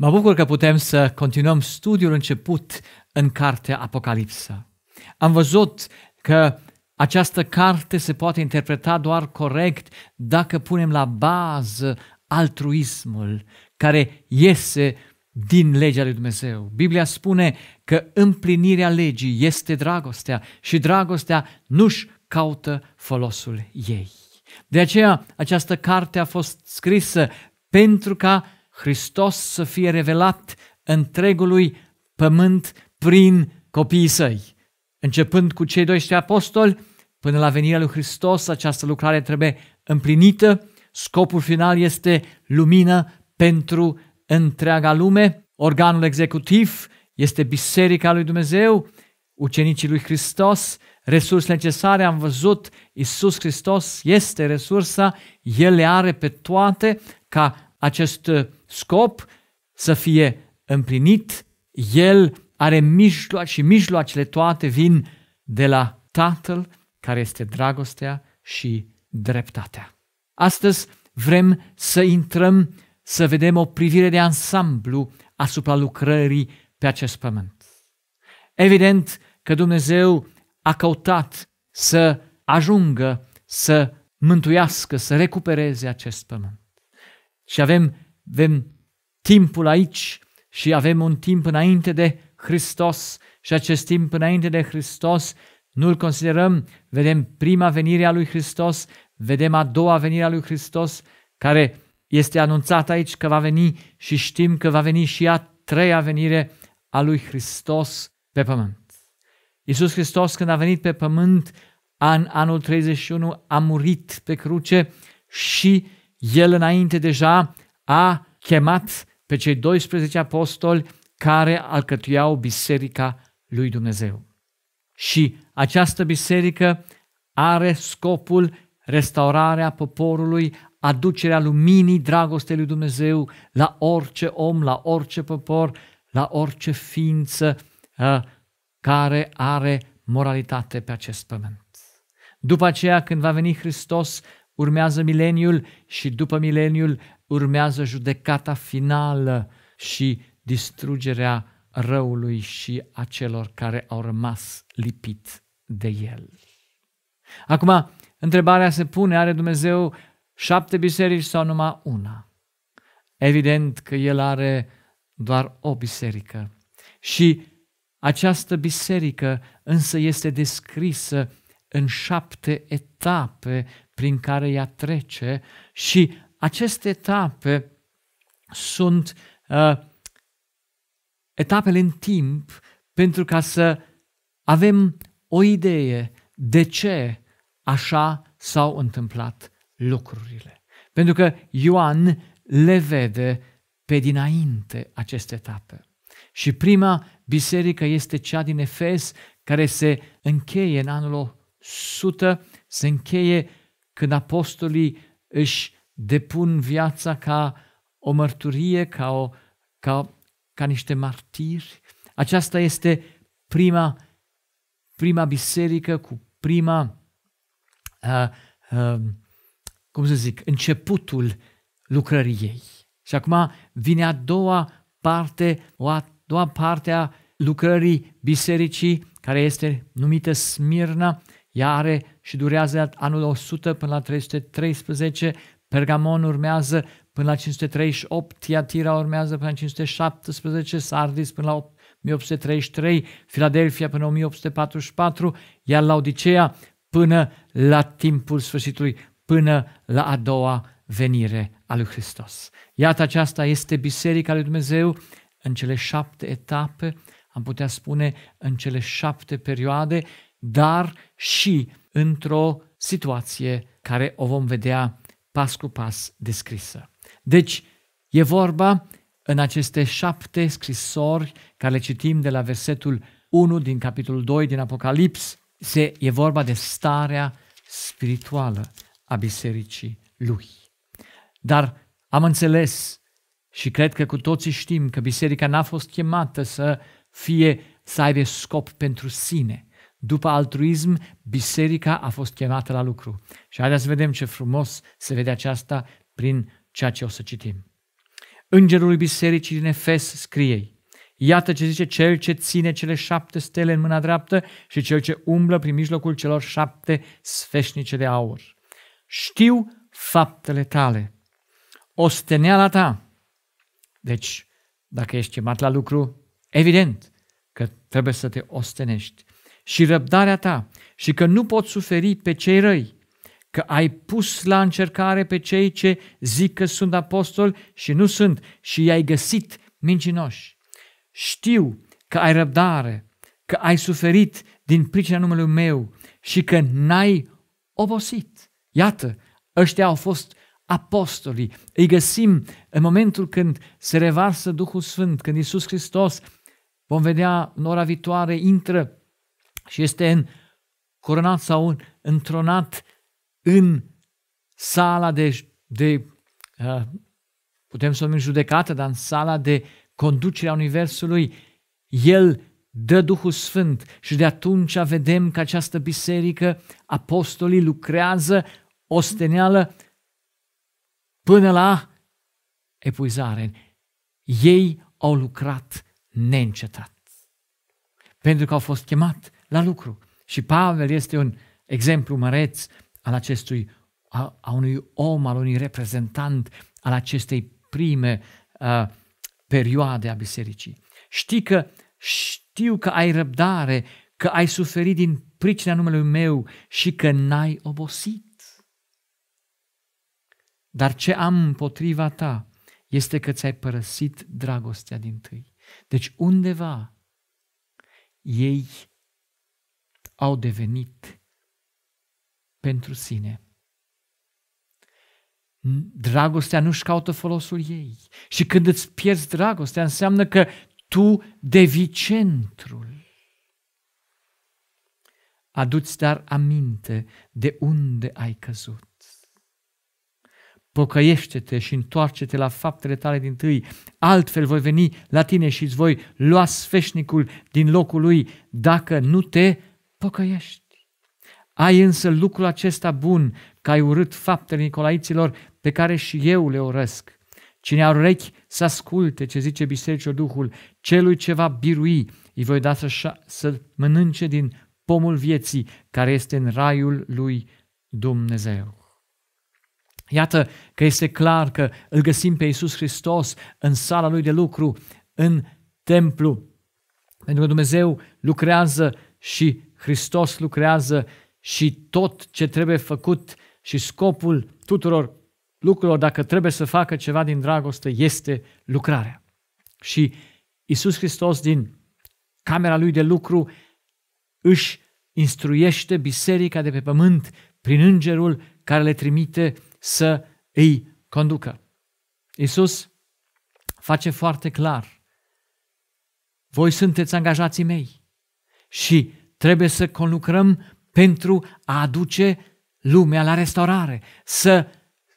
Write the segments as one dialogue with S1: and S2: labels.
S1: Mă bucur că putem să continuăm studiul început în cartea Apocalipsa. Am văzut că această carte se poate interpreta doar corect dacă punem la bază altruismul care iese din legea lui Dumnezeu. Biblia spune că împlinirea legii este dragostea și dragostea nu-și caută folosul ei. De aceea această carte a fost scrisă pentru ca Hristos să fie revelat întregului pământ prin copiii săi. Începând cu cei 12 apostoli, până la venirea lui Hristos, această lucrare trebuie împlinită. Scopul final este lumină pentru întreaga lume. Organul executiv este Biserica lui Dumnezeu, ucenicii lui Hristos, resursele necesare, am văzut, Isus Hristos este resursa, El le are pe toate ca acest scop să fie împlinit, El are mijloace și mijloacele toate vin de la Tatăl, care este dragostea și dreptatea. Astăzi vrem să intrăm, să vedem o privire de ansamblu asupra lucrării pe acest pământ. Evident că Dumnezeu a căutat să ajungă, să mântuiască, să recupereze acest pământ. Și avem avem timpul aici și avem un timp înainte de Hristos și acest timp înainte de Hristos nu-l considerăm, vedem prima venire a lui Hristos, vedem a doua venire a lui Hristos care este anunțat aici că va veni și știm că va veni și a treia venire a lui Hristos pe pământ. Iisus Hristos când a venit pe pământ în anul 31 a murit pe cruce și el înainte deja a chemat pe cei 12 apostoli care alcătuiau biserica lui Dumnezeu. Și această biserică are scopul restaurarea poporului, aducerea luminii dragostei lui Dumnezeu la orice om, la orice popor, la orice ființă uh, care are moralitate pe acest pământ. După aceea, când va veni Hristos, urmează mileniul și după mileniul urmează judecata finală și distrugerea răului și a celor care au rămas lipit de el. Acum, întrebarea se pune, are Dumnezeu șapte biserici sau numai una? Evident că el are doar o biserică. Și această biserică însă este descrisă în șapte etape prin care ea trece și aceste etape sunt uh, etapele în timp pentru ca să avem o idee de ce așa s-au întâmplat lucrurile. Pentru că Ioan le vede pe dinainte aceste etape. Și prima biserică este cea din Efes, care se încheie în anul 100, se încheie când apostolii își depun viața ca o mărturie, ca, o, ca, ca niște martiri. Aceasta este prima, prima biserică cu prima, uh, uh, cum să zic, începutul lucrării ei. Și acum vine a doua parte, o a doua parte a lucrării bisericii, care este numită Smirna, ea are și durează anul 100 până la 313, Pergamon urmează până la 538, Tiatira urmează până la 517, Sardis până la 1833, Filadelfia până la 1844, iar la Odiceea până la timpul sfârșitului, până la a doua venire a lui Hristos. Iată aceasta este Biserica lui Dumnezeu în cele șapte etape, am putea spune în cele șapte perioade, dar și într-o situație care o vom vedea pas cu pas descrisă. Deci, e vorba în aceste șapte scrisori care le citim de la versetul 1 din capitolul 2 din Apocalips, se, e vorba de starea spirituală a bisericii lui. Dar am înțeles și cred că cu toții știm că biserica n-a fost chemată să fie să aibă scop pentru sine, după altruism, biserica a fost chemată la lucru. Și haideți să vedem ce frumos se vede aceasta prin ceea ce o să citim. Îngerul bisericii din Efes scrie Iată ce zice cel ce ține cele șapte stele în mâna dreaptă și cel ce umblă prin mijlocul celor șapte sfeșnice de aur. Știu faptele tale, osteneala ta. Deci, dacă ești chemat la lucru, evident că trebuie să te ostenești, și răbdarea ta și că nu poți suferi pe cei răi, că ai pus la încercare pe cei ce zic că sunt apostoli și nu sunt și i-ai găsit mincinoși. Știu că ai răbdare, că ai suferit din pricina numelui meu și că n-ai obosit. Iată, ăștia au fost apostolii. Îi găsim în momentul când se revarsă Duhul Sfânt, când Iisus Hristos, vom vedea în ora viitoare, intră și este în coronat sau întronat în sala de, de uh, putem să o numim judecată, dar în sala de conducere a Universului, el dă Duhul Sfânt și de atunci vedem că această biserică, apostolii lucrează steneală până la epuizare. Ei au lucrat neîncetat pentru că au fost chemat la lucru. Și Pavel este un exemplu măreț al acestui, a, a unui om, al unui reprezentant al acestei prime a, perioade a bisericii. Știi că știu că ai răbdare, că ai suferit din pricina numelui meu și că n-ai obosit. Dar ce am împotriva ta este că ți-ai părăsit dragostea din tâi. Deci undeva ei au devenit pentru sine. Dragostea nu-și caută folosul ei. Și când îți pierzi dragostea, înseamnă că tu devii centrul. Aduți dar aminte de unde ai căzut. Pocăiește-te și întoarce-te la faptele tale din tâi, altfel voi veni la tine și îți voi lua sfeșnicul din locul lui dacă nu te pocăiești. Ai însă lucrul acesta bun, că ai urât faptele nicolaiților pe care și eu le urăsc. Cine are urechi să asculte ce zice Bisericii Duhul, celui ce va birui, îi voi da să, să mănânce din pomul vieții care este în raiul lui Dumnezeu. Iată că este clar că îl găsim pe Iisus Hristos în sala lui de lucru, în templu, pentru că Dumnezeu lucrează și Hristos lucrează și tot ce trebuie făcut și scopul tuturor lucrurilor, dacă trebuie să facă ceva din dragoste, este lucrarea. Și Isus Hristos din camera lui de lucru își instruiește biserica de pe pământ prin îngerul care le trimite să îi conducă. Isus face foarte clar, voi sunteți angajații mei și Trebuie să conlucrăm pentru a aduce lumea la restaurare, să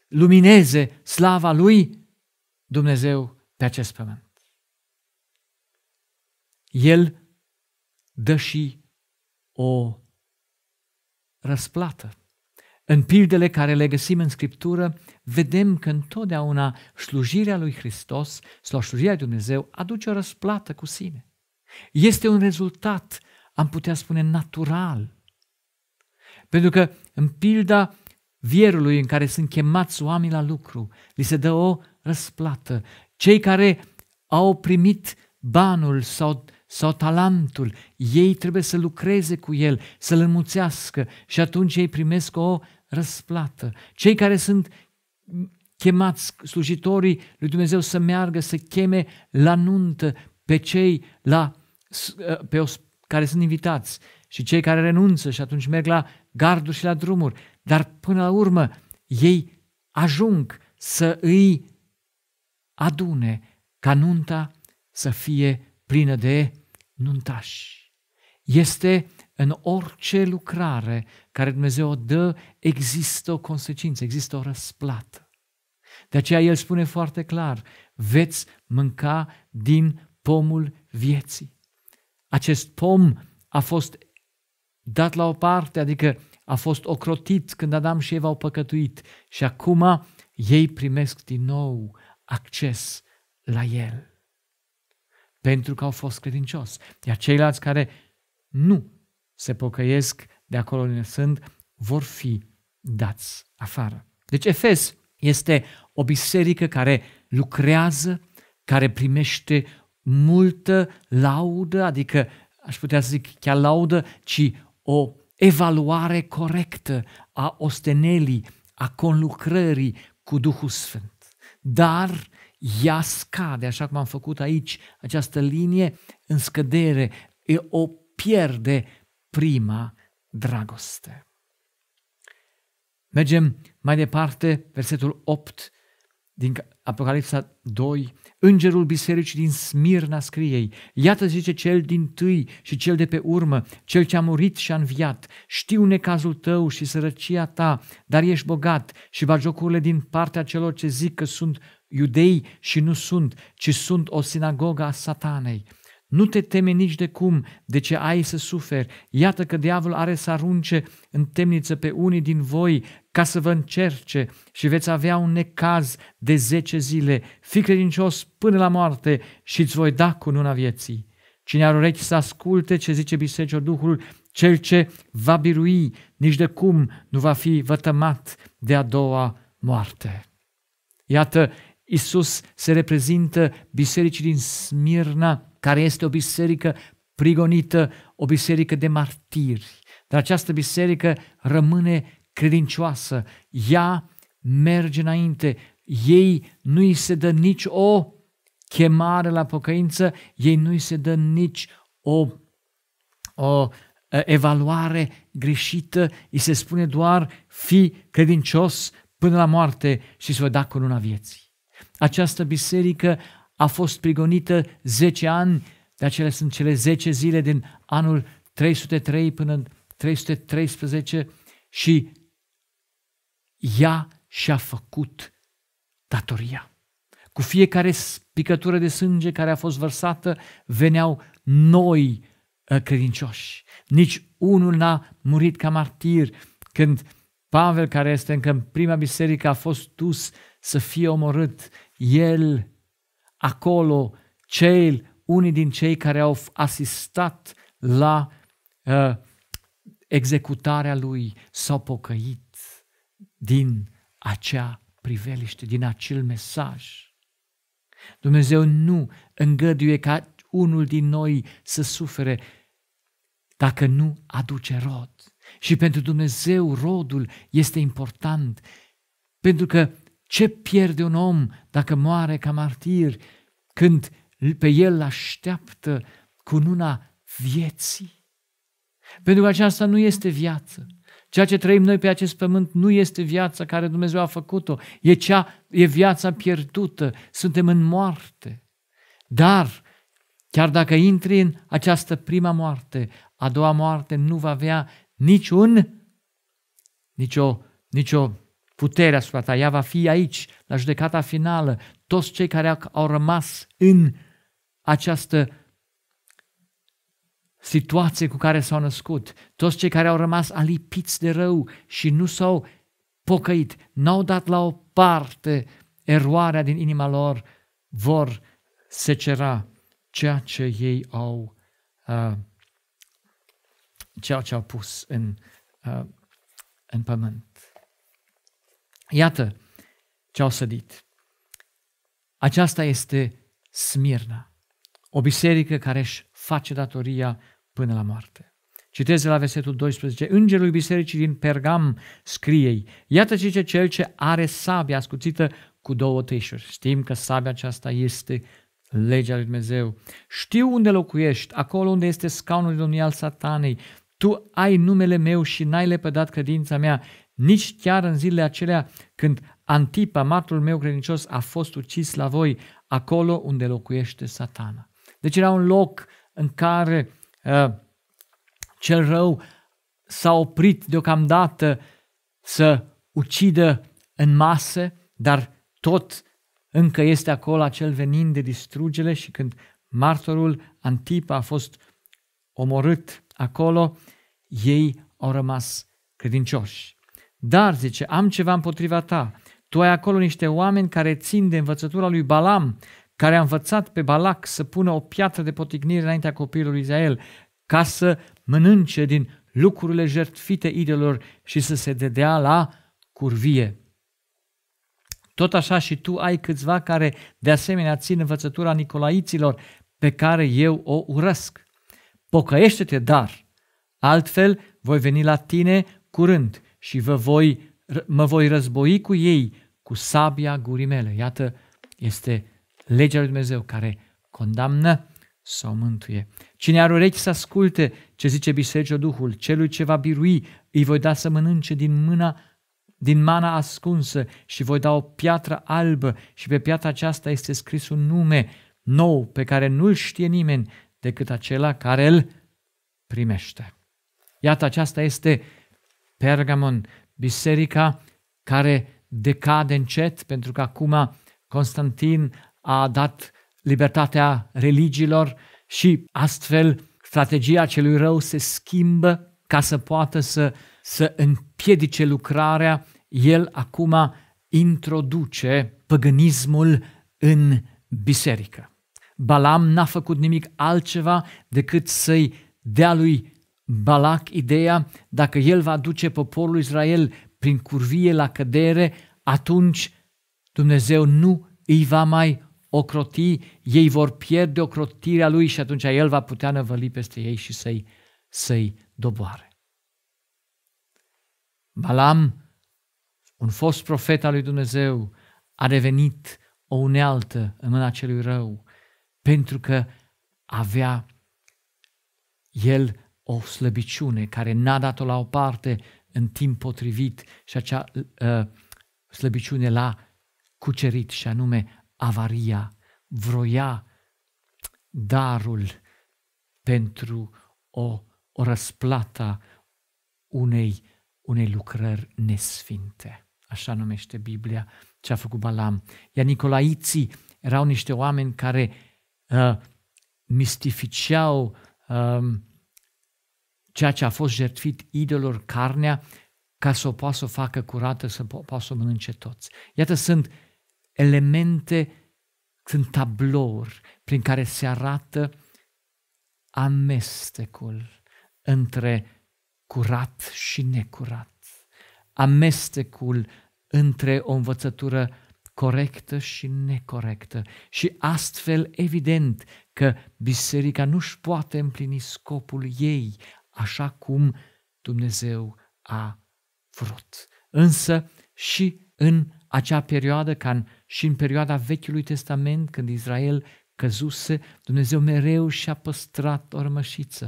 S1: lumineze slava lui Dumnezeu pe acest pământ. El dă și o răsplată. În pildele care le găsim în Scriptură, vedem că întotdeauna slujirea lui Hristos sau slujirea lui Dumnezeu aduce o răsplată cu sine. Este un rezultat am putea spune, natural. Pentru că în pilda vierului în care sunt chemați oamenii la lucru, li se dă o răsplată. Cei care au primit banul sau, sau talentul, ei trebuie să lucreze cu el, să-l înmuțească și atunci ei primesc o răsplată. Cei care sunt chemați slujitorii lui Dumnezeu să meargă, să cheme la nuntă pe cei la, pe, care sunt invitați și cei care renunță și atunci merg la garduri și la drumuri. Dar până la urmă ei ajung să îi adune ca nunta să fie plină de nuntași. Este în orice lucrare care Dumnezeu o dă, există o consecință, există o răsplată. De aceea el spune foarte clar, veți mânca din pomul vieții acest pom a fost dat la o parte, adică a fost ocrotit când Adam și Eva au păcătuit și acum ei primesc din nou acces la el. Pentru că au fost credincios. Iar ceilalți care nu se pocăiesc de acolo unde sunt, vor fi dați afară. Deci Efes este o biserică care lucrează, care primește multă laudă, adică aș putea să zic chiar laudă, ci o evaluare corectă a ostenelii, a conlucrării cu Duhul Sfânt. Dar ea scade, așa cum am făcut aici, această linie în scădere, e o pierde prima dragoste. Mergem mai departe, versetul 8, din Apocalipsa 2, îngerul bisericii din Smirna scriei, iată zice cel din tâi și cel de pe urmă, cel ce a murit și a înviat, știu necazul tău și sărăcia ta, dar ești bogat și va jocurile din partea celor ce zic că sunt iudei și nu sunt, ci sunt o sinagogă a satanei. Nu te teme nici de cum, de ce ai să suferi. Iată că diavolul are să arunce în temniță pe unii din voi ca să vă încerce și veți avea un necaz de zece zile. Fi credincios până la moarte și îți voi da cununa vieții. Cine are urechi să asculte ce zice Biserica Duhul, cel ce va birui, nici de cum nu va fi vătămat de a doua moarte. Iată, Isus se reprezintă bisericii din Smirna, care este o biserică prigonită, o biserică de martiri. Dar această biserică rămâne credincioasă, ea merge înainte, ei nu îi se dă nici o chemare la pocăință, ei nu îi se dă nici o, o evaluare greșită, îi se spune doar fi credincios până la moarte și să vă da corona vieții. Această biserică a fost prigonită 10 ani, de acele sunt cele 10 zile din anul 303 până 313 și ea și-a făcut datoria. Cu fiecare picătură de sânge care a fost vărsată veneau noi uh, credincioși. Nici unul n-a murit ca martir când Pavel, care este încă în prima biserică, a fost dus să fie omorât. El, acolo, cel, unii din cei care au asistat la uh, executarea lui s-au pocăit din acea priveliște, din acel mesaj. Dumnezeu nu îngăduie ca unul din noi să sufere dacă nu aduce rod. Și pentru Dumnezeu rodul este important, pentru că ce pierde un om dacă moare ca martir, când pe el așteaptă cununa vieții? Pentru că aceasta nu este viață. Ceea ce trăim noi pe acest pământ nu este viața care Dumnezeu a făcut-o, e, cea, e viața pierdută, suntem în moarte. Dar, chiar dacă intri în această prima moarte, a doua moarte nu va avea niciun, nicio, nicio putere asupra ta. Ea va fi aici, la judecata finală. Toți cei care au rămas în această situație cu care s-au născut, toți cei care au rămas alipiți de rău și nu s-au pocăit, n-au dat la o parte eroarea din inima lor, vor secera ceea ce ei au uh, ceea ce au pus în, uh, în pământ. Iată ce au sădit. Aceasta este Smirna, o biserică care își face datoria până la moarte. Citez de la versetul 12. Îngerul bisericii din Pergam scriei, iată ce zice cel ce are sabia ascuțită cu două tăișuri. Știm că sabia aceasta este legea lui Dumnezeu. Știu unde locuiești, acolo unde este scaunul domnial al satanei. Tu ai numele meu și n-ai lepădat credința mea, nici chiar în zilele acelea când Antipa, martul meu credincios, a fost ucis la voi, acolo unde locuiește satana. Deci era un loc în care Ă, cel rău s-a oprit deocamdată să ucidă în masă, dar tot încă este acolo acel venin de distrugere și când martorul Antipa a fost omorât acolo, ei au rămas credincioși. Dar, zice, am ceva împotriva ta. Tu ai acolo niște oameni care țin de învățătura lui Balam care a învățat pe Balac să pună o piatră de potignire înaintea copilului Israel, ca să mănânce din lucrurile jertfite idelor și să se dedea la curvie. Tot așa și tu ai câțiva care de asemenea țin învățătura nicolaiților pe care eu o urăsc. Pocăiește-te, dar, altfel voi veni la tine curând și vă voi, mă voi război cu ei, cu sabia gurii mele. Iată, este legea lui Dumnezeu care condamnă sau mântuie. Cine are urechi să asculte ce zice Bisericii Duhul, celui ce va birui, îi voi da să mănânce din mâna din mana ascunsă și voi da o piatră albă și pe piatra aceasta este scris un nume nou pe care nu-l știe nimeni decât acela care îl primește. Iată, aceasta este Pergamon, biserica care decade încet pentru că acum Constantin a dat libertatea religiilor și astfel strategia celui rău se schimbă ca să poată să, să împiedice lucrarea. El acum introduce păgânismul în biserică. Balam n-a făcut nimic altceva decât să-i dea lui Balac ideea, dacă el va duce poporul Israel prin curvie la cădere, atunci Dumnezeu nu îi va mai ocroti, ei vor pierde ocrotirea lui și atunci el va putea năvăli peste ei și să-i, să-i doboare. Balam, un fost profet al lui Dumnezeu, a devenit o unealtă în mâna celui rău, pentru că avea el o slăbiciune care n-a dat-o la o parte în timp potrivit și acea uh, slăbiciune l-a cucerit și anume avaria, vroia darul pentru o, o răsplata unei, unei lucrări nesfinte. Așa numește Biblia ce a făcut Balam. Iar Nicolaiții erau niște oameni care uh, mistificeau uh, um, ceea ce a fost jertfit idolor, carnea, ca să o poată să o facă curată, să o poată să o mănânce toți. Iată, sunt elemente, sunt tablouri prin care se arată amestecul între curat și necurat, amestecul între o învățătură corectă și necorectă. Și astfel, evident că biserica nu-și poate împlini scopul ei așa cum Dumnezeu a vrut. Însă și în acea perioadă, ca în, și în perioada Vechiului Testament, când Israel căzuse, Dumnezeu mereu și-a păstrat o rămășiță.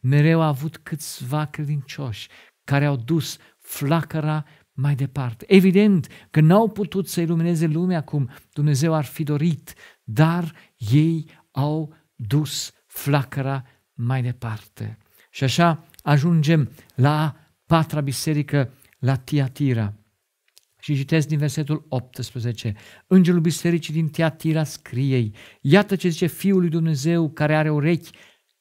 S1: Mereu a avut câțiva credincioși care au dus flacăra mai departe. Evident că n-au putut să ilumineze lumea cum Dumnezeu ar fi dorit, dar ei au dus flacăra mai departe. Și așa ajungem la patra biserică, la Tiatira. Și citesc din versetul 18. Îngerul bisericii din Teatira i iată ce zice Fiul lui Dumnezeu care are urechi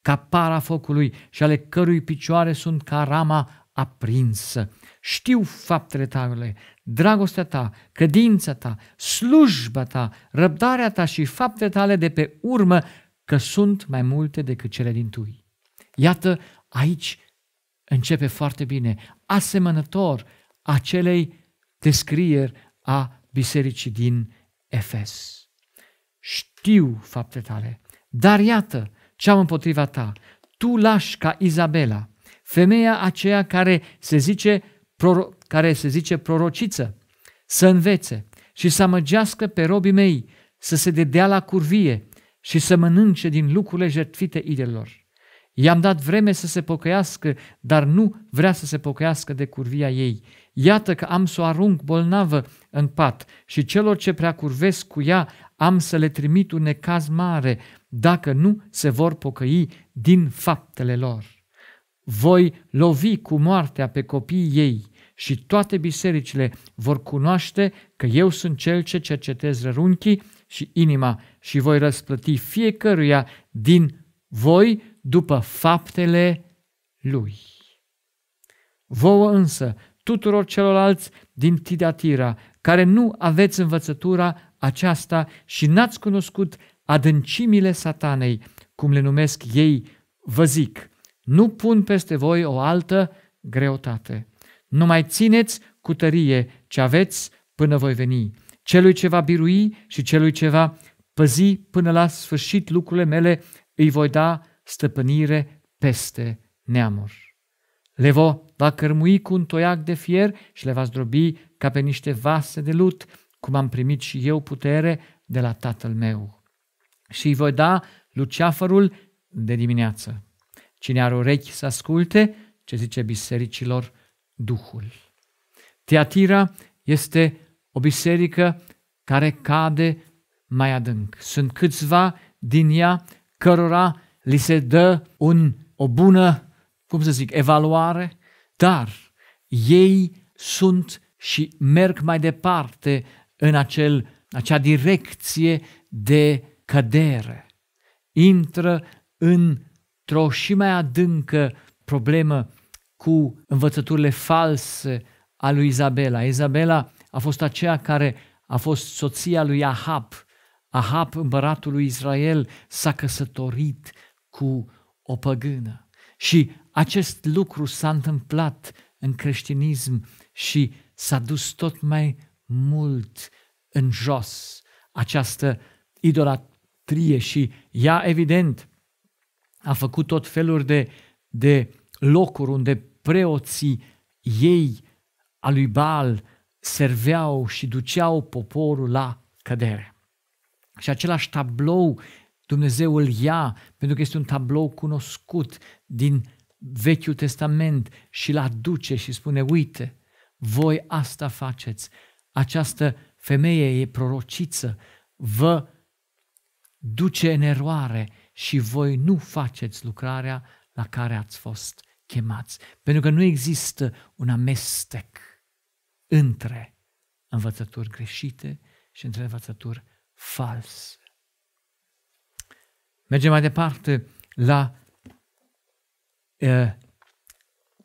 S1: ca para focului și ale cărui picioare sunt ca rama aprinsă. Știu faptele tale, dragostea ta, credința ta, slujba ta, răbdarea ta și faptele tale de pe urmă, că sunt mai multe decât cele din tui. Iată, aici începe foarte bine, asemănător acelei descrieri a bisericii din Efes. Știu fapte tale, dar iată ce am împotriva ta. Tu lași ca Izabela, femeia aceea care se zice, proro- care se zice prorociță, să învețe și să măgească pe robii mei, să se dedea la curvie și să mănânce din lucrurile jertfite idelor. I-am dat vreme să se pocăiască, dar nu vrea să se pocăiască de curvia ei. Iată că am să o arunc bolnavă în pat și celor ce prea curvesc cu ea am să le trimit un necaz mare, dacă nu se vor pocăi din faptele lor. Voi lovi cu moartea pe copiii ei și toate bisericile vor cunoaște că eu sunt cel ce cercetez rărunchii și inima și voi răsplăti fiecăruia din voi după faptele lui. Vouă însă tuturor celorlalți din Tidatira, care nu aveți învățătura aceasta și n-ați cunoscut adâncimile satanei, cum le numesc ei, vă zic, nu pun peste voi o altă greutate. Nu mai țineți cu tărie ce aveți până voi veni. Celui ce va birui și celui ce va păzi până la sfârșit lucrurile mele, îi voi da stăpânire peste neamuri. voi va cărmui cu un toiac de fier și le va zdrobi ca pe niște vase de lut, cum am primit și eu putere de la tatăl meu. Și îi voi da luceafărul de dimineață. Cine are urechi să asculte ce zice bisericilor Duhul. Teatira este o biserică care cade mai adânc. Sunt câțiva din ea cărora li se dă un, o bună, cum să zic, evaluare, dar ei sunt și merg mai departe în acel, acea direcție de cădere. Intră într-o și mai adâncă problemă cu învățăturile false a lui Izabela. Izabela a fost aceea care a fost soția lui Ahab. Ahab, împăratul lui Israel, s-a căsătorit cu o păgână. Și acest lucru s-a întâmplat în creștinism și s-a dus tot mai mult în jos această idolatrie și ea, evident, a făcut tot felul de, de locuri unde preoții ei a lui Baal serveau și duceau poporul la cădere. Și același tablou Dumnezeu îl ia, pentru că este un tablou cunoscut din Vechiul Testament și îl aduce și spune, uite, voi asta faceți, această femeie e prorociță, vă duce în eroare și voi nu faceți lucrarea la care ați fost chemați. Pentru că nu există un amestec între învățături greșite și între învățături false. Mergem mai departe la Eh,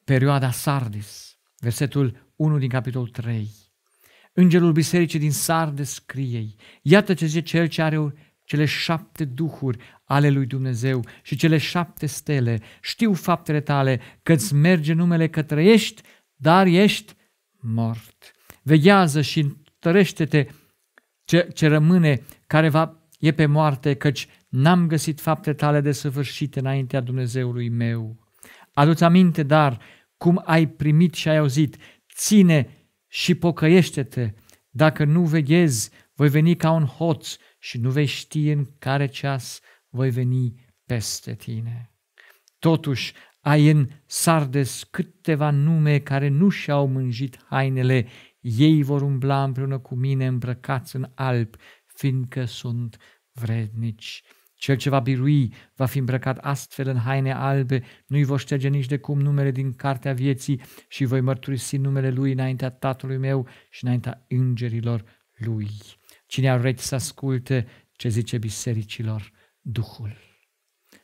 S1: perioada Sardis, versetul 1 din capitolul 3. Îngerul bisericii din Sardes scrie, iată ce zice cel ce are cele șapte duhuri ale lui Dumnezeu și cele șapte stele. Știu faptele tale, că îți merge numele că trăiești, dar ești mort. Veghează și întărește te ce, ce rămâne, care va, e pe moarte, căci n-am găsit fapte tale de săvârșite înaintea Dumnezeului meu aduți aminte, dar, cum ai primit și ai auzit, ține și pocăiește-te. Dacă nu veghezi, voi veni ca un hoț și nu vei ști în care ceas voi veni peste tine. Totuși, ai în Sardes câteva nume care nu și-au mânjit hainele, ei vor umbla împreună cu mine îmbrăcați în alb, fiindcă sunt vrednici. Cel ce va birui va fi îmbrăcat astfel în haine albe, nu-i vor șterge nici de cum numele din cartea vieții și voi mărturisi numele lui înaintea tatălui meu și înaintea îngerilor lui. Cine are să asculte ce zice bisericilor Duhul.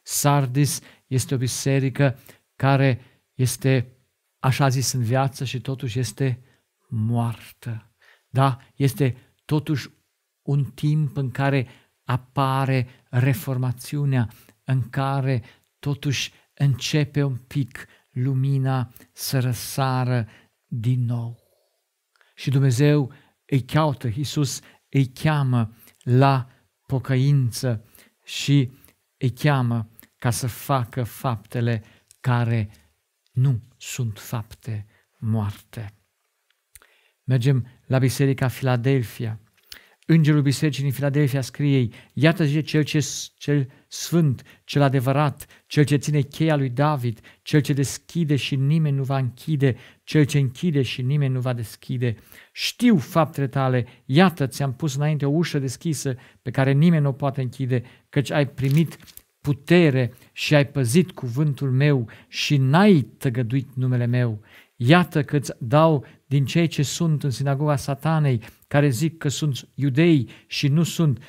S1: Sardis este o biserică care este așa zis în viață și totuși este moartă. Da, este totuși un timp în care apare reformațiunea în care totuși începe un pic lumina să răsară din nou. Și Dumnezeu îi caută, Iisus îi cheamă la pocăință și îi cheamă ca să facă faptele care nu sunt fapte moarte. Mergem la Biserica Filadelfia. Îngerul Bisericii din Filadelfia scrie ei, iată zice cel ce, cel sfânt, cel adevărat, cel ce ține cheia lui David, cel ce deschide și nimeni nu va închide, cel ce închide și nimeni nu va deschide. Știu faptele tale, iată ți-am pus înainte o ușă deschisă pe care nimeni nu o poate închide, căci ai primit putere și ai păzit cuvântul meu și n-ai tăgăduit numele meu. Iată că îți dau din cei ce sunt în sinagoga satanei, care zic că sunt iudei și nu sunt,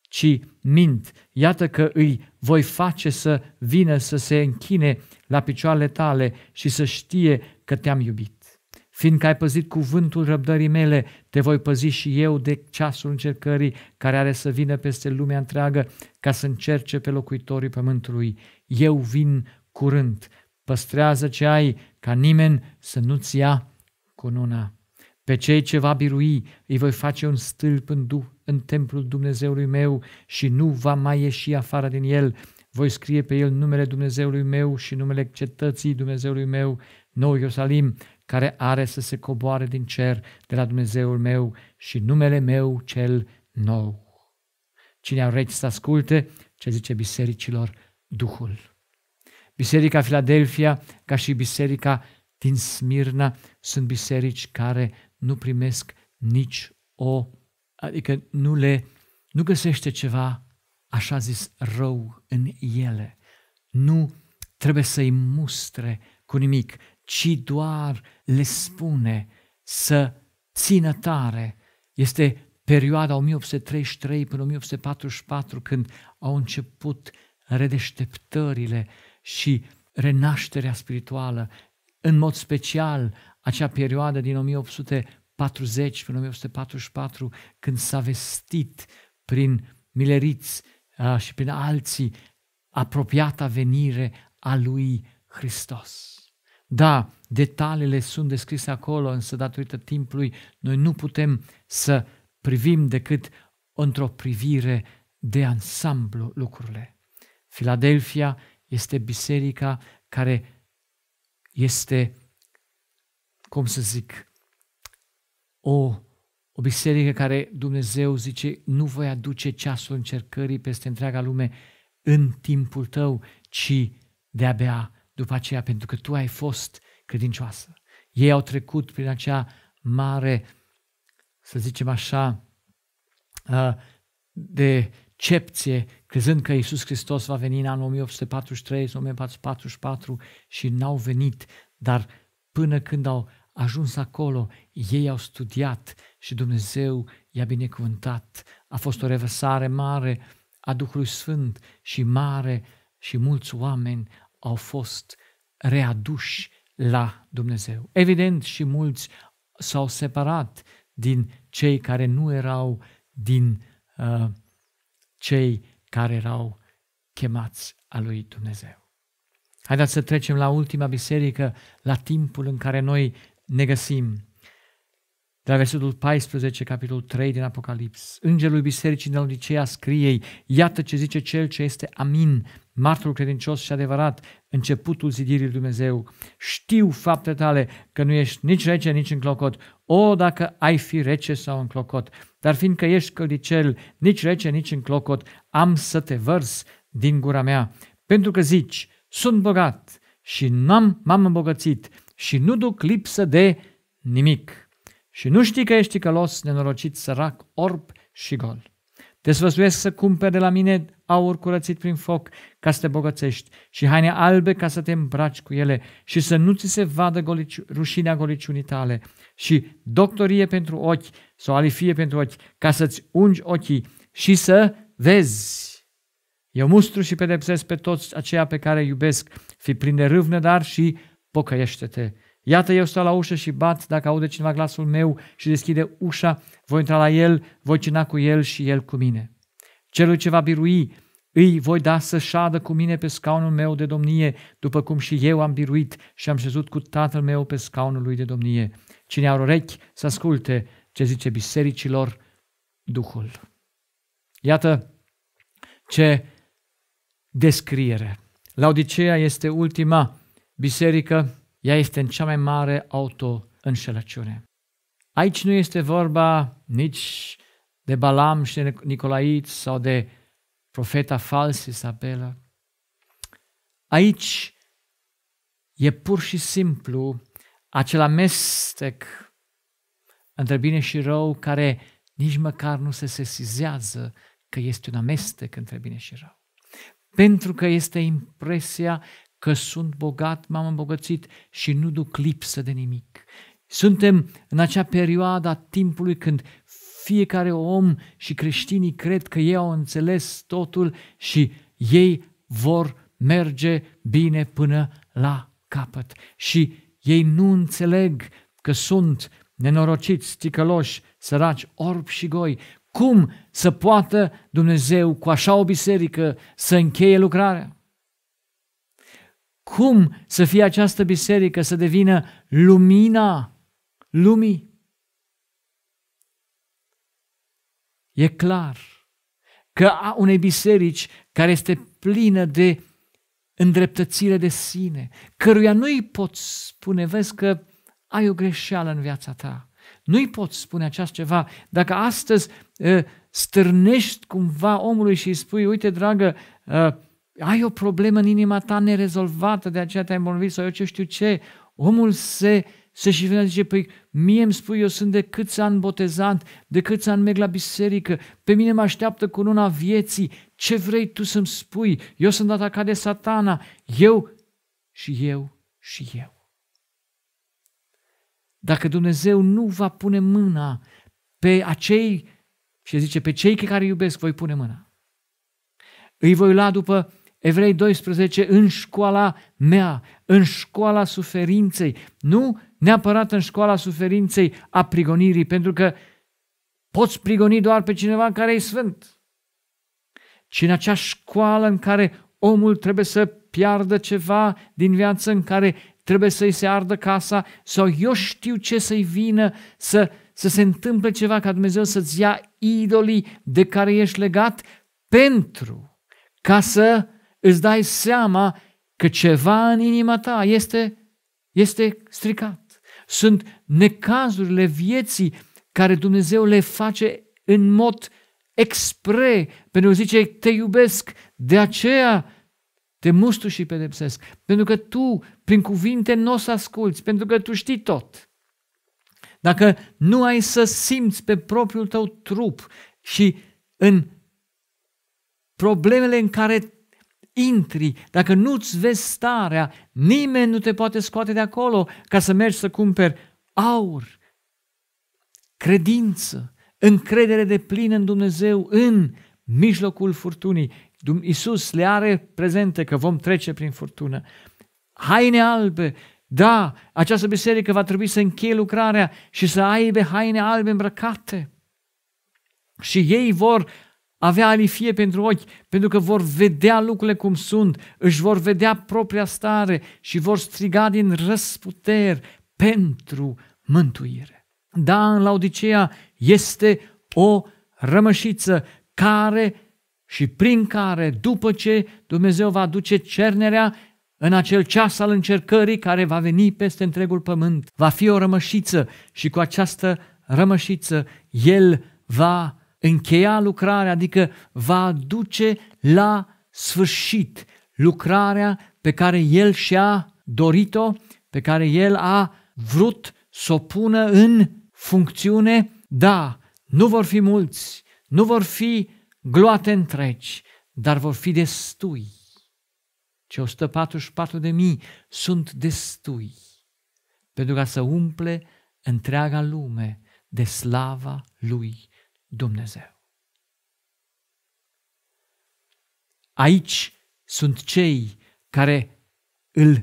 S1: ci mint. Iată că îi voi face să vină să se închine la picioarele tale și să știe că te-am iubit. Fiindcă ai păzit cuvântul răbdării mele, te voi păzi și eu de ceasul încercării care are să vină peste lumea întreagă ca să încerce pe locuitorii pământului. Eu vin curând. Păstrează ce ai, ca nimeni să nu-ți ia cununa. Pe cei ce va birui, îi voi face un stâlp în, du- în templul Dumnezeului meu și nu va mai ieși afară din el. Voi scrie pe el numele Dumnezeului meu și numele cetății Dumnezeului meu, Nou Iosalim, care are să se coboare din cer de la Dumnezeul meu și numele meu cel nou. Cine are regi să asculte ce zice bisericilor Duhul. Biserica Filadelfia, ca și biserica din Smirna, sunt biserici care nu primesc nici o, adică nu le, nu găsește ceva așa zis rău în ele. Nu trebuie să-i mustre cu nimic, ci doar le spune să țină tare. Este perioada 1833 până 1844 când au început redeșteptările și renașterea spirituală, în mod special acea perioadă din 1840 până 1844, când s-a vestit prin mileriți și prin alții apropiata venire a lui Hristos. Da, detaliile sunt descrise acolo, însă datorită timpului noi nu putem să privim decât într-o privire de ansamblu lucrurile. Filadelfia este biserica care este, cum să zic, o, o biserică care Dumnezeu zice, nu voi aduce ceasul încercării peste întreaga lume în timpul tău, ci de-abia după aceea, pentru că tu ai fost credincioasă. Ei au trecut prin acea mare, să zicem așa, uh, de decepție, crezând că Iisus Hristos va veni în anul 1843 sau 1844 și n-au venit, dar până când au ajuns acolo, ei au studiat și Dumnezeu i-a binecuvântat. A fost o revărsare mare a Duhului Sfânt și mare și mulți oameni au fost readuși la Dumnezeu. Evident și mulți s-au separat din cei care nu erau din uh, cei care erau chemați a lui Dumnezeu. Haideți să trecem la ultima biserică, la timpul în care noi ne găsim. De la versetul 14, capitolul 3 din Apocalips. Îngerul bisericii din Laodicea ei. iată ce zice cel ce este Amin, martorul credincios și adevărat, începutul zidirii lui Dumnezeu. Știu faptele tale, că nu ești nici rece, nici înclocot, o, dacă ai fi rece sau înclocot, dar fiindcă ești căldicel, nici rece, nici înclocot, am să te vărs din gura mea, pentru că zici, sunt bogat și n-am, m-am îmbogățit și nu duc lipsă de nimic. Și nu știi că ești călos, nenorocit, sărac, orb și gol. Dezvăzuiesc să cumperi de la mine aur curățit prin foc ca să te bogățești și haine albe ca să te îmbraci cu ele și să nu ți se vadă golici, rușinea goliciunii tale și doctorie pentru ochi sau alifie pentru ochi ca să-ți ungi ochii și să vezi. Eu mustru și pedepsesc pe toți aceia pe care iubesc, fi plin de râvnă, dar și pocăiește-te. Iată, eu stau la ușă și bat, dacă aude cineva glasul meu și deschide ușa, voi intra la el, voi cina cu el și el cu mine. Celui ce va birui, îi voi da să șadă cu mine pe scaunul meu de domnie, după cum și eu am biruit și am șezut cu tatăl meu pe scaunul lui de domnie. Cine are orechi să asculte ce zice bisericilor Duhul. Iată ce descriere. Laodicea este ultima biserică ea este în cea mai mare auto-înșelăciune. Aici nu este vorba nici de Balam și de Nicolaiți sau de profeta fals Isabela. Aici e pur și simplu acel amestec între bine și rău care nici măcar nu se sesizează că este un amestec între bine și rău. Pentru că este impresia că sunt bogat, m-am îmbogățit și nu duc lipsă de nimic. Suntem în acea perioadă a timpului când fiecare om și creștinii cred că ei au înțeles totul și ei vor merge bine până la capăt. Și ei nu înțeleg că sunt nenorociți, sticăloși, săraci, orbi și goi. Cum să poată Dumnezeu cu așa o biserică să încheie lucrarea? Cum să fie această biserică să devină lumina lumii? E clar că a unei biserici care este plină de îndreptățire de sine, căruia nu-i poți spune, vezi că ai o greșeală în viața ta. Nu-i poți spune acest ceva. Dacă astăzi ă, stârnești cumva omului și îi spui, uite dragă, ă, ai o problemă în inima ta nerezolvată, de aceea te-ai îmbolnăvit sau eu ce știu ce. Omul se, se și vine zice, păi mie îmi spui, eu sunt de câți ani botezant, de câți ani merg la biserică, pe mine mă așteaptă cu luna vieții, ce vrei tu să-mi spui? Eu sunt atacat de satana, eu și eu și eu. Dacă Dumnezeu nu va pune mâna pe acei, și zice, pe cei care iubesc, voi pune mâna. Îi voi lua după Evrei 12, în școala mea, în școala suferinței, nu neapărat în școala suferinței a prigonirii, pentru că poți prigoni doar pe cineva care e sfânt, ci în acea școală în care omul trebuie să piardă ceva din viață, în care trebuie să-i se ardă casa sau eu știu ce să-i vină, să, să se întâmple ceva ca Dumnezeu să-ți ia idolii de care ești legat pentru ca să îți dai seama că ceva în inima ta este, este stricat. Sunt necazurile vieții care Dumnezeu le face în mod expre, pentru că zice, te iubesc, de aceea te mustu și pedepsesc, pentru că tu, prin cuvinte, nu o să asculți, pentru că tu știi tot. Dacă nu ai să simți pe propriul tău trup și în problemele în care intri, dacă nu-ți vezi starea, nimeni nu te poate scoate de acolo ca să mergi să cumperi aur, credință, încredere de plină în Dumnezeu, în mijlocul furtunii. Iisus le are prezente că vom trece prin furtună. Haine albe, da, această biserică va trebui să încheie lucrarea și să aibă haine albe îmbrăcate. Și ei vor avea alifie pentru ochi, pentru că vor vedea lucrurile cum sunt, își vor vedea propria stare și vor striga din răsputeri pentru mântuire. Da, în Laodicea este o rămășiță care și prin care, după ce Dumnezeu va aduce cernerea în acel ceas al încercării care va veni peste întregul pământ, va fi o rămășiță și cu această rămășiță El va încheia lucrarea, adică va duce la sfârșit lucrarea pe care El și-a dorit-o, pe care El a vrut să o pună în funcțiune. Da, nu vor fi mulți, nu vor fi gloate întregi, dar vor fi destui. Ce 144 de mii sunt destui pentru ca să umple întreaga lume de slava Lui Dumnezeu. Aici sunt cei care îl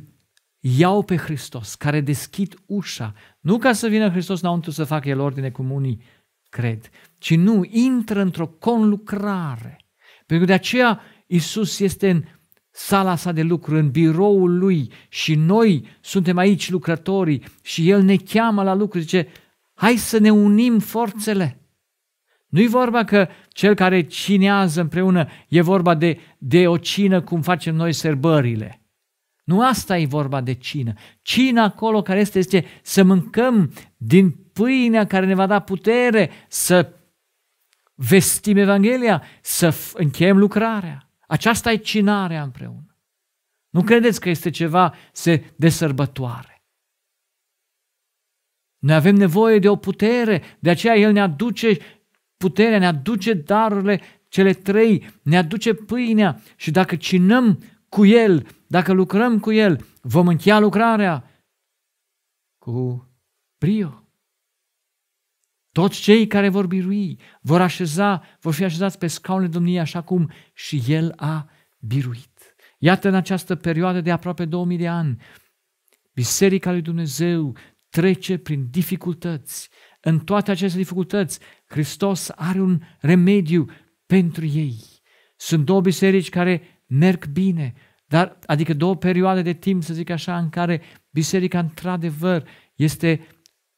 S1: iau pe Hristos, care deschid ușa, nu ca să vină Hristos înăuntru să facă el ordine cum unii cred, ci nu, intră într-o conlucrare. Pentru că de aceea Isus este în sala sa de lucru, în biroul lui și noi suntem aici lucrătorii și el ne cheamă la lucru, zice, hai să ne unim forțele. Nu-i vorba că cel care cinează împreună e vorba de, de o cină cum facem noi sărbările. Nu asta e vorba de cină. Cina acolo care este, este să mâncăm din pâinea care ne va da putere să vestim Evanghelia, să încheiem lucrarea. Aceasta e cinarea împreună. Nu credeți că este ceva de sărbătoare. Noi avem nevoie de o putere, de aceea El ne aduce puterea, ne aduce darurile cele trei, ne aduce pâinea și dacă cinăm cu El, dacă lucrăm cu El, vom încheia lucrarea cu brio. Toți cei care vor birui vor așeza, vor fi așezați pe scaunele Domniei așa cum și El a biruit. Iată în această perioadă de aproape 2000 de ani, Biserica lui Dumnezeu trece prin dificultăți, în toate aceste dificultăți, Hristos are un remediu pentru ei. Sunt două biserici care merg bine, dar, adică două perioade de timp, să zic așa, în care biserica într-adevăr este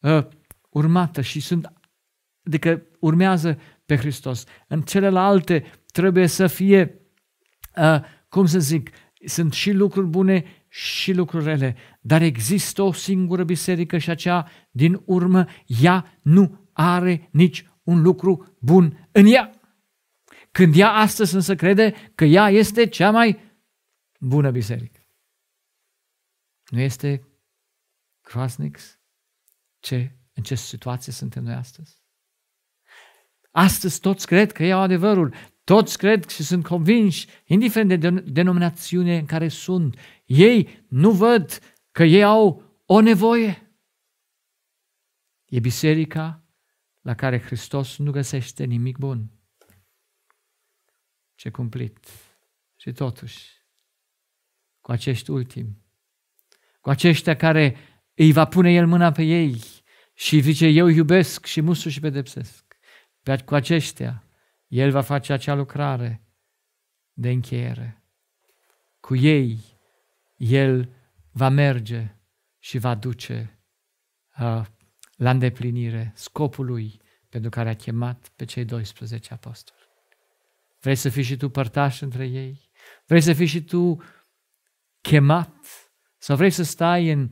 S1: uh, urmată și sunt, adică urmează pe Hristos. În celelalte trebuie să fie, uh, cum să zic, sunt și lucruri bune și lucrurile, dar există o singură biserică și aceea din urmă ea nu are nici un lucru bun în ea. Când ea astăzi însă crede că ea este cea mai bună biserică. Nu este groaznic ce, în ce situație suntem noi astăzi? Astăzi toți cred că iau adevărul, toți cred și sunt convinși, indiferent de denominațiune în care sunt, ei nu văd că ei au o nevoie. E biserica la care Hristos nu găsește nimic bun. Ce cumplit. Și totuși, cu acești ultimi, cu aceștia care îi va pune El mâna pe ei și zice, eu iubesc și musu și pedepsesc. Pe, cu aceștia, el va face acea lucrare de încheiere. Cu ei, El va merge și va duce uh, la îndeplinire scopului pentru care a chemat pe cei 12 apostoli. Vrei să fii și tu părtaș între ei? Vrei să fii și tu chemat? Sau vrei să stai în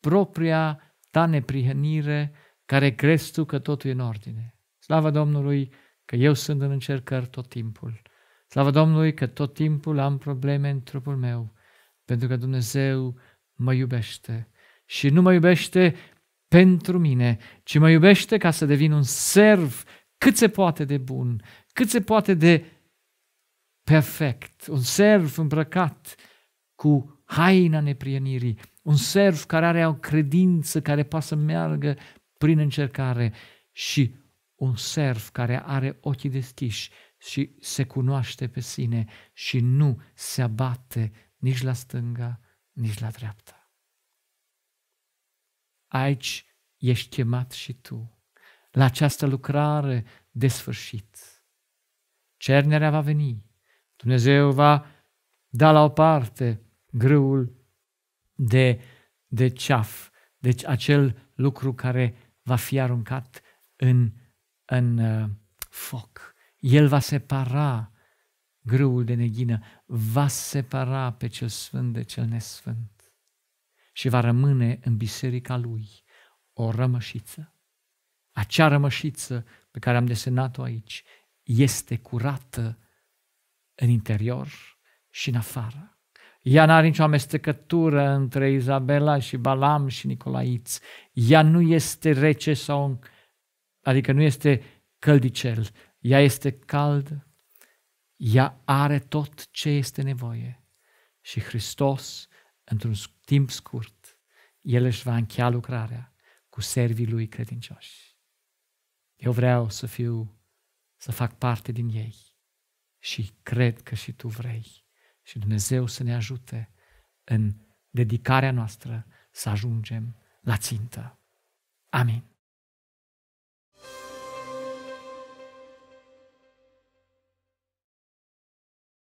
S1: propria ta neprihănire care crezi tu că totul e în ordine? Slavă Domnului! că eu sunt în încercări tot timpul. Slavă Domnului că tot timpul am probleme în trupul meu, pentru că Dumnezeu mă iubește. Și nu mă iubește pentru mine, ci mă iubește ca să devin un serv cât se poate de bun, cât se poate de perfect, un serv îmbrăcat cu haina neprienirii, un serv care are o credință care poate să meargă prin încercare și un serv care are ochii deschiși și se cunoaște pe sine și nu se abate nici la stânga, nici la dreapta. Aici ești chemat și tu, la această lucrare de sfârșit. Cernerea va veni, Dumnezeu va da la o parte grâul de, de ceaf, deci acel lucru care va fi aruncat în în uh, foc. El va separa grâul de neghină, va separa pe cel sfânt de cel nesfânt și va rămâne în biserica lui o rămășiță. Acea rămășiță pe care am desenat-o aici este curată în interior și în afară. Ea n-are nicio amestecătură între Izabela și Balam și Nicolaiți. Ea nu este rece sau adică nu este căldicel, ea este cald, ea are tot ce este nevoie. Și Hristos, într-un timp scurt, El își va încheia lucrarea cu servii Lui credincioși. Eu vreau să fiu, să fac parte din ei și cred că și tu vrei. Și Dumnezeu să ne ajute în dedicarea noastră să ajungem la țintă. Amin.